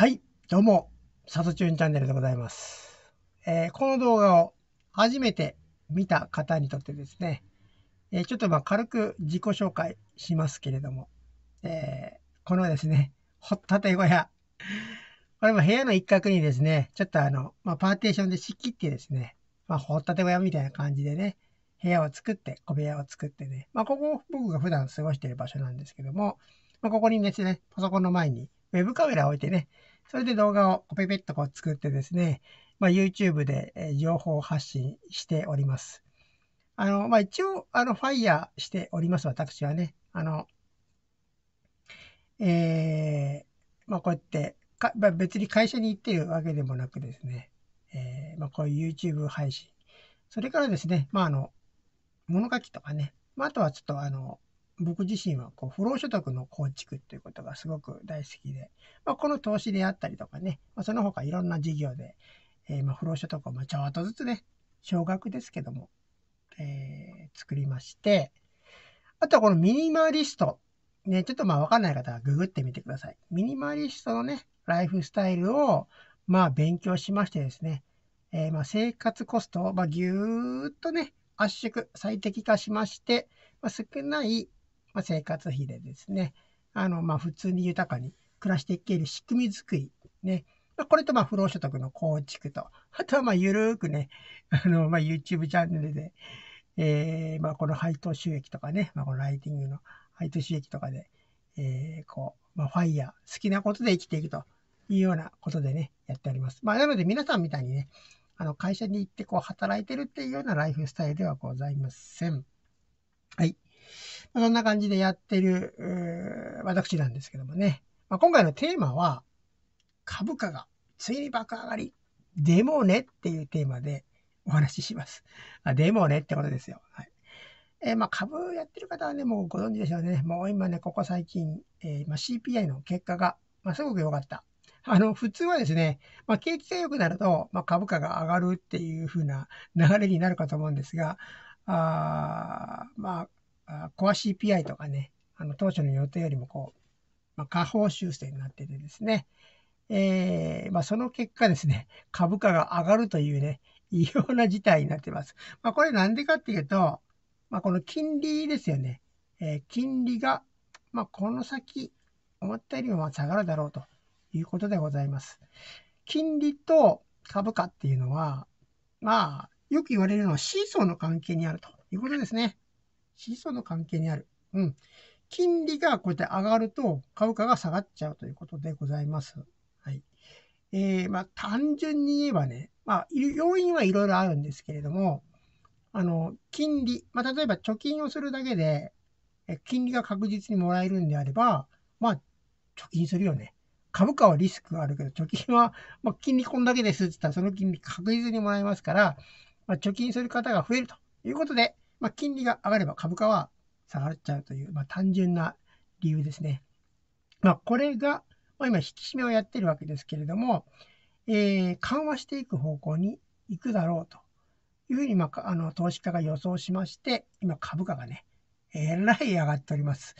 はい、どうも、さとちゅんチャンネルでございます、えー、この動画を初めて見た方にとってですね、えー、ちょっとまあ軽く自己紹介しますけれども、えー、このですね、掘ったて小屋、これも部屋の一角にですね、ちょっとあの、まあ、パーテーションで仕切ってですね、まあ、掘ったて小屋みたいな感じでね、部屋を作って、小部屋を作ってね、まあ、ここ僕が普段過ごしている場所なんですけども、まあ、ここにですね、パソコンの前にウェブカメラを置いてね、それで動画をペペッとこう作ってですね、まあ、YouTube で情報発信しております。あの、まあ、一応、あの、ファイヤーしております、私はね。あの、えー、まあ、こうやってか、まあ、別に会社に行ってるわけでもなくですね、えー、まあ、こういう YouTube 配信。それからですね、まあ、あの、物書きとかね、まあ、あとはちょっとあの、僕自身はこう不労所得の構築っていうことがすごく大好きで、まあ、この投資であったりとかね、まあ、その他いろんな事業で、えー、まあ不労所得をまあちょっとずつね、少額ですけども、えー、作りまして、あとはこのミニマリスト。ね、ちょっとまあわかんない方はググってみてください。ミニマリストのね、ライフスタイルをまあ勉強しましてですね、えー、まあ生活コストをまあぎゅーっとね、圧縮、最適化しまして、ま少ないまあ、生活費でですね、あの、まあ、普通に豊かに暮らしていける仕組みづくり、ね。まあ、これと、まあ、不労所得の構築と、あとは、まあ、ゆるーくね、あの、まあ、YouTube チャンネルで、えー、まあ、この配当収益とかね、まあ、このライティングの配当収益とかで、えー、こう、まあ、ファイヤー、好きなことで生きていくというようなことでね、やっております。まあ、なので、皆さんみたいにね、あの、会社に行って、こう、働いてるっていうようなライフスタイルではございません。そんな感じでやってる、私なんですけどもね。まあ、今回のテーマは、株価がついに爆上がり。でもねっていうテーマでお話しします。あでもねってことですよ。はい。えー、まあ株やってる方はね、もうご存知でしょうね。もう今ね、ここ最近、えー、まあ、CPI の結果が、まあ、すごく良かった。あの、普通はですね、まあ、景気が良くなると、まあ、株価が上がるっていう風な流れになるかと思うんですが、あまあ、コア CPI とかね、あの当初の予定よりもこう、まあ、下方修正になっててですね、えー、まあ、その結果ですね、株価が上がるというね、異様な事態になってます。まあ、これなんでかっていうと、まあ、この金利ですよね。えー、金利が、まあ、この先、思ったよりもま下がるだろうということでございます。金利と株価っていうのは、まあ、よく言われるのはシーソーの関係にあるということですね。指数の関係にある。うん。金利がこうやって上がると株価が下がっちゃうということでございます。はい。えー、まあ単純に言えばね、まあ要因はいろいろあるんですけれども、あの、金利、まあ例えば貯金をするだけで、金利が確実にもらえるんであれば、まあ貯金するよね。株価はリスクがあるけど、貯金は、まあ、金利こんだけですって言ったら、その金利確実にもらえますから、まあ、貯金する方が増えるということで、まあ、金利が上がれば株価は下がっちゃうという、まあ、単純な理由ですね。まあ、これが、まあ、今、引き締めをやってるわけですけれども、えー、緩和していく方向に行くだろうというふうに、まあ、あの投資家が予想しまして、今、株価がね、えらい上がっております。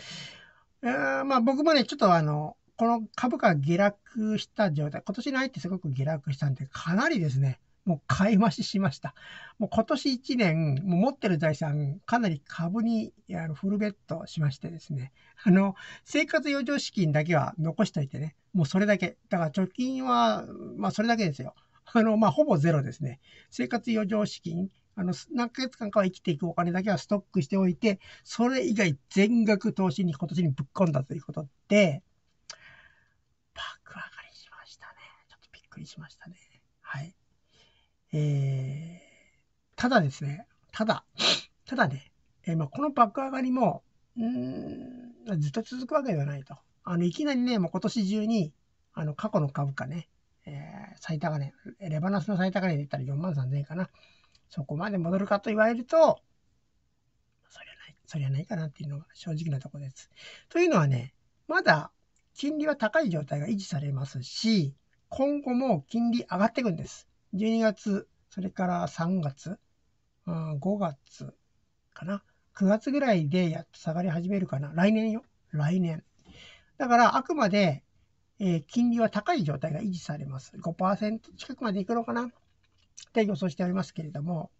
えー、まあ、僕もね、ちょっとあの、この株価が下落した状態、今年に入ってすごく下落したんで、かなりですね、もう買い増ししました。もう今年1年、もう持ってる財産、かなり株にあのフルベットしましてですね、あの、生活余剰資金だけは残しておいてね、もうそれだけ。だから貯金は、まあそれだけですよ。あの、まあほぼゼロですね。生活余剰資金、あの、何ヶ月間かは生きていくお金だけはストックしておいて、それ以外全額投資に今年にぶっ込んだということで、爆上がりしましたね。ちょっとびっくりしましたね。えー、ただですね、ただ、ただね、えー、まあ、この爆上がりも、うん、ずっと続くわけではないと。あの、いきなりね、もう今年中に、あの、過去の株価ね、えー、最高値、レバナスの最高値で言ったら4万3000円かな。そこまで戻るかと言われると、そりゃない、そりゃないかなっていうのが正直なところです。というのはね、まだ金利は高い状態が維持されますし、今後も金利上がっていくんです。12月、それから3月、うん、5月かな。9月ぐらいでやっと下がり始めるかな。来年よ。来年。だから、あくまで、えー、金利は高い状態が維持されます。5%近くまでいくのかなって予想しておりますけれども。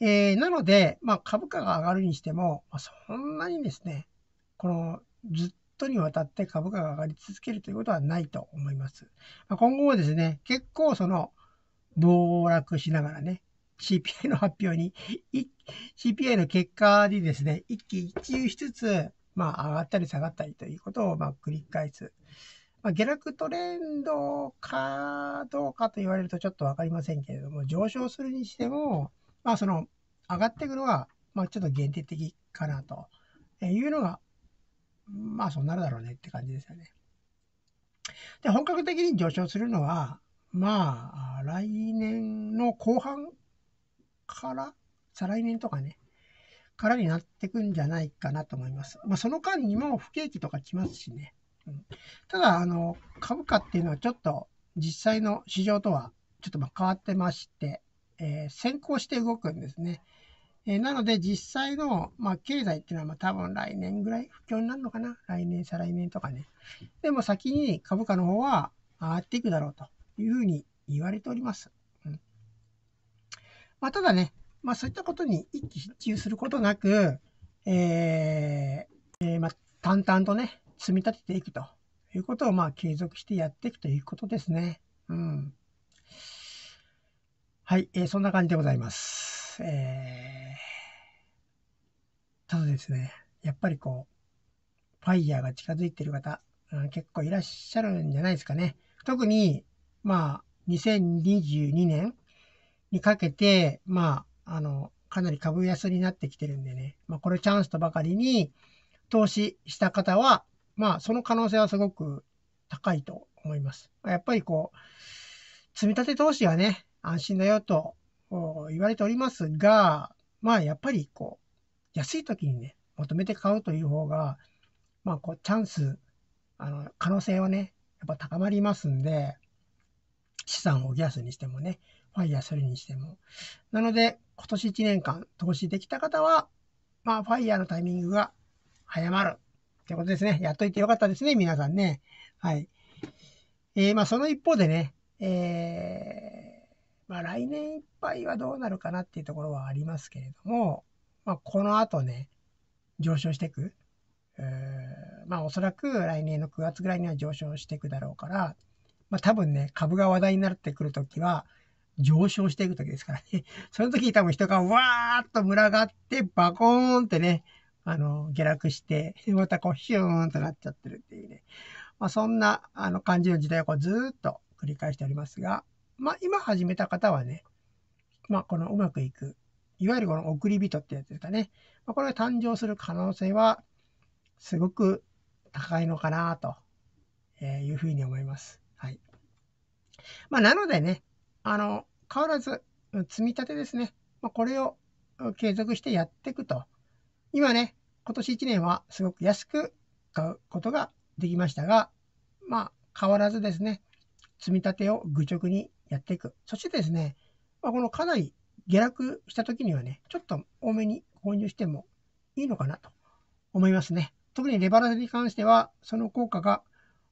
えー、なので、まあ、株価が上がるにしても、まあ、そんなにですね、このずっトにわたって株価が上がり続けるということはないと思います。まあ、今後もですね、結構その暴落しながらね、CPI の発表に、CPI の結果にですね、一喜一憂しつつ、まあ上がったり下がったりということをまあ繰り返す。まあ、下落トレンドかどうかと言われるとちょっとわかりませんけれども、上昇するにしても、まあその上がっていくのが、まあちょっと限定的かなというのがまあそうなるだろうねって感じですよね。で、本格的に上昇するのは、まあ、来年の後半から、再来年とかね、からになってくんじゃないかなと思います。まあ、その間にも不景気とか来ますしね。うん、ただ、あの、株価っていうのはちょっと実際の市場とはちょっとま変わってまして、えー、先行して動くんですね。えー、なので、実際の、まあ、経済っていうのは、まあ、多分来年ぐらい不況になるのかな。来年、再来年とかね。でも先に株価の方は上がっていくだろうというふうに言われております。うん。まあ、ただね、まあ、そういったことに一喜一憂することなく、えー、えー、まあ、淡々とね、積み立てていくということを、まあ、継続してやっていくということですね。うん。はい、えー、そんな感じでございます。えー、ただですね、やっぱりこう、ファイヤーが近づいてる方、うん、結構いらっしゃるんじゃないですかね。特に、まあ、2022年にかけて、まあ、あの、かなり株安になってきてるんでね、まあ、これチャンスとばかりに投資した方は、まあ、その可能性はすごく高いと思います。やっぱりこう、積み立て投資はね、安心だよと言われておりますが、まあやっぱりこう、安い時にね、求めて買うという方が、まあこう、チャンス、あの、可能性はね、やっぱ高まりますんで、資産をギやすにしてもね、ファイヤーするにしても。なので、今年1年間投資できた方は、まあ、ファイヤーのタイミングが早まるってことですね。やっといてよかったですね、皆さんね。はい。えー、まあ、その一方でね、えーまあ、来年いっぱいはどうなるかなっていうところはありますけれども、まあ、この後ね、上昇していく。まあ、おそらく来年の9月ぐらいには上昇していくだろうから、まあ、多分ね、株が話題になってくるときは、上昇していくときですからね。その時に多分人がわーっと群がって、バコーンってね、あの、下落して、またこう、ヒューンとなっちゃってるっていうね。まあ、そんな、あの、感じの時代をこうずっと繰り返しておりますが、まあ、今始めた方はね、まあ、このうまくいく、いわゆるこの送り人ってやつですかね。まあ、これが誕生する可能性は、すごく高いのかなというふうに思います。はい。まあ、なのでね、あの、変わらず、積み立てですね。まあ、これを継続してやっていくと。今ね、今年1年はすごく安く買うことができましたが、まあ、変わらずですね、積み立てを愚直にやっていく。そしてですね、まあ、このかなり下落した時にはね、ちょっと多めに購入してもいいのかなと思いますね。特にレバラジに関しては、その効果が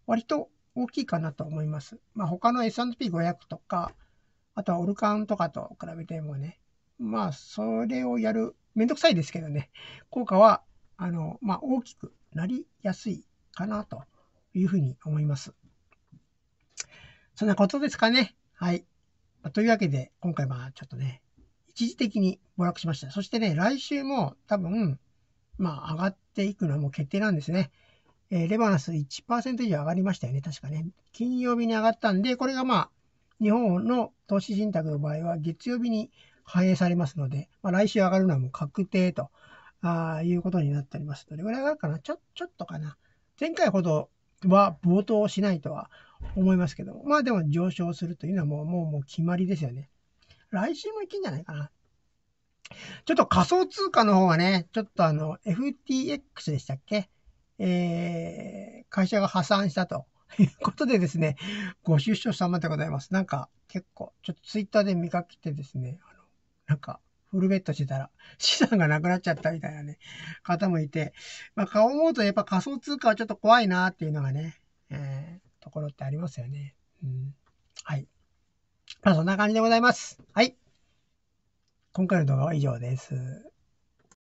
割と大きいかなと思います。まあ、他の S&P500 とか、あとはオルカンとかと比べてもね、まあ、それをやる、めんどくさいですけどね、効果は、あの、まあ、大きくなりやすいかなというふうに思います。そんなことですかね。はい。まあ、というわけで、今回はちょっとね、一時的に暴落しました。そしてね、来週も多分、まあ、上がっていくのはもう決定なんですね。えー、レバナス1%以上上がりましたよね、確かね。金曜日に上がったんで、これがまあ、日本の投資信託の場合は月曜日に反映されますので、まあ、来週上がるのはもう確定とあいうことになっております。どれぐらい上がるかなちょ、ちょっとかな。前回ほどは冒頭しないとは思いますけど、まあでも上昇するというのはもう、もう、もう決まりですよね。来週も行けんじゃないかな。ちょっと仮想通貨の方はね、ちょっとあの、FTX でしたっけえー、会社が破産したということでですね、ご出所様でございます。なんか、結構、ちょっとツイッターで見かけてですね、あの、なんか、フルベッドしてたら、資産がなくなっちゃったみたいなね、方もいて、まあ、顔思うとやっぱ仮想通貨はちょっと怖いなっていうのがね、えーところってありますよね。うん。はい。まあ、そんな感じでございます。はい。今回の動画は以上です。